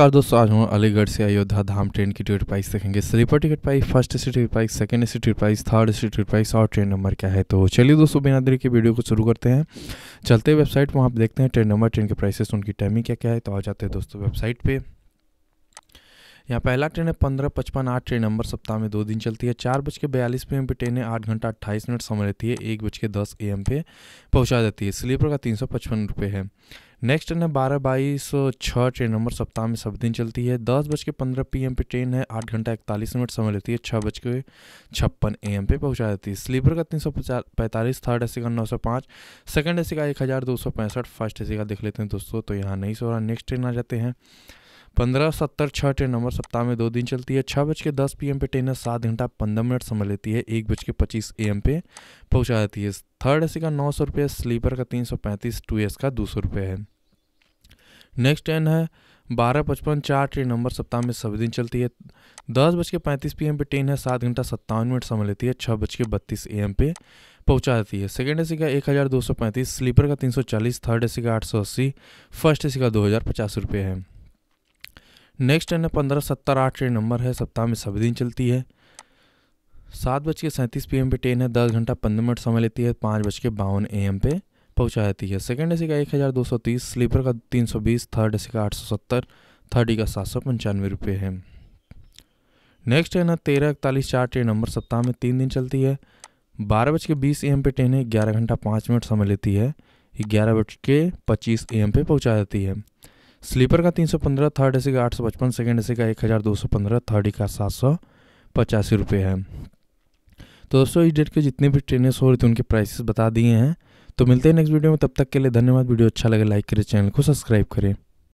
नमस्कार दोस्तों आज हम अलीगढ़ से अयोध्या धाम ट्रेन की टिकट प्राइस देखेंगे sleeper ticket price first AC ticket price second AC ticket price third AC ticket price और ट्रेन नंबर क्या है तो चलिए दोस्तों बिना देरी के वीडियो को शुरू करते हैं चलते वेबसाइट वहाँ पर देखते हैं ट्रेन नंबर ट्रेन के प्राइसेस उनकी टाइमिंग क्या क्या है तो आ जाते हैं दोस्तों वेबसाइट पर यहाँ पहला ट्रेन है पंद्रह पचपन आठ ट्रेन नंबर सप्ताह में दो दिन चलती है चार बज के बयालीस पी एम पे ट्रेन है आठ घंटा अट्ठाईस मिनट समय रहती है एक बज के दस ए एम पे पहुँचा जाती है स्लीपर का तीन सौ पचपन रुपये है नेक्स्ट है बारह बाईस छः ट्रेन नंबर सप्ताह में सब दिन चलती है दस बज के पंद्रह पी पे ट्रेन है आठ घंटा इकतालीस मिनट समय लेती है छः बज के छप्पन ए पे पहुंचा देती है स्लीपर का तीन सौ पैंतालीस थर्ड ए सी का नौ सौ पाँच सेकेंड ए सी का एक हज़ार दो सौ पैंसठ फर्स्ट ए सी का देख लेते हैं दोस्तों तो यहाँ नहीं सो रहा नेक्स्ट ट्रेन आ जाते हैं पंद्रह सत्तर छः ट्रेन नंबर सप्ताह में दो दिन चलती है छः बज के दस पी पे ट्रेन है सात घंटा पंद्रह मिनट समय लेती है एक बज के पच्चीस ए पे पहुँचा देती है थर्ड ए का नौ सौ रुपये स्लीपर का तीन सौ पैंतीस टू एस का दो सौ रुपये है नेक्स्ट ट्रेन है बारह पचपन चार ट्रेन नंबर सप्ताह में सभी दिन चलती है दस बज के पैंतीस पी पे ट्रेन है सात घंटा सत्तावन मिनट समय लेती है छः बज के बत्तीस ए पे पहुंचा देती है सेकेंड ए सी का एक हज़ार दो सौ पैंतीस स्लीपर का तीन सौ चालीस थर्ड ए सी का आठ सौ अस्सी फर्स्ट ए सी का दो हज़ार पचास रुपये है नेक्स्ट ट्रेन है पंद्रह सत्तर आठ ट्रेन नंबर है सप्ताह में सभी दिन चलती है सात बज के सैंतीस पी पे ट्रेन है दस घंटा पंद्रह मिनट समय लेती है पाँच बज के बावन ए पे जाती है सेकेंड ए सी का एक हज़ार दो सौ तीस स्लीपर का तीन सौ बीस थर्ड ए सी का आठ सौ सत्तर थर्ड का सात सौ पंचानवे रुपये है नेक्स्ट है ना तेरह इकतालीस चार ट्रेन नंबर सप्ताह में तीन दिन चलती है बारह बज के बीस एम पे ट्रेन है ग्यारह घंटा पाँच मिनट समय लेती है ग्यारह बज के पच्चीस ए एम पे पहुँचा जाती है स्लीपर का तीन सौ पंद्रह थर्ड ए सी का आठ सौ पचपन सेकेंड ए सी का एक हज़ार दो सौ पंद्रह थर्ड का सात सौ पचासी रुपये है तो दोस्तों इस डेट के जितने भी ट्रेनें हो रही थी उनके प्राइसेस बता दिए हैं तो मिलते हैं नेक्स्ट वीडियो में तब तक के लिए धन्यवाद वीडियो अच्छा लगे लाइक करें चैनल को सब्सक्राइब करें